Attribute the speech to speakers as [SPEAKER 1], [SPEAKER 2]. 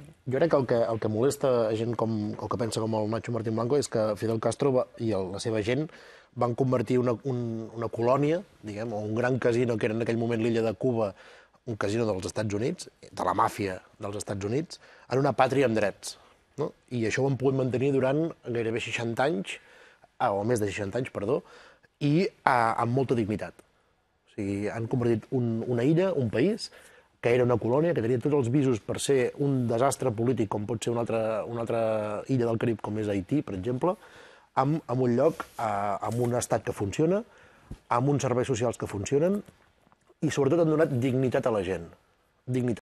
[SPEAKER 1] Jo crec que el que, el que molesta a gent com, o que pensa com el Nacho Martín Blanco és que Fidel Castro va, i el, la seva gent van convertir una, un, una colònia, diguem, o un gran casino que era en aquell moment l'illa de Cuba, un casino dels Estats Units, de la màfia dels Estats Units, en una pàtria amb drets. No? I això ho han pogut mantenir durant gairebé 60 anys, ah, o més de 60 anys, perdó, i a, ah, amb molta dignitat. O sigui, han convertit un, una illa, un país, que era una colònia, que tenia tots els visos per ser un desastre polític, com pot ser una altra, una altra illa del Carib com és Haití, per exemple, amb, amb un lloc, eh, amb un estat que funciona, amb uns serveis socials que funcionen, i sobretot han donat dignitat a la gent. Dignitat.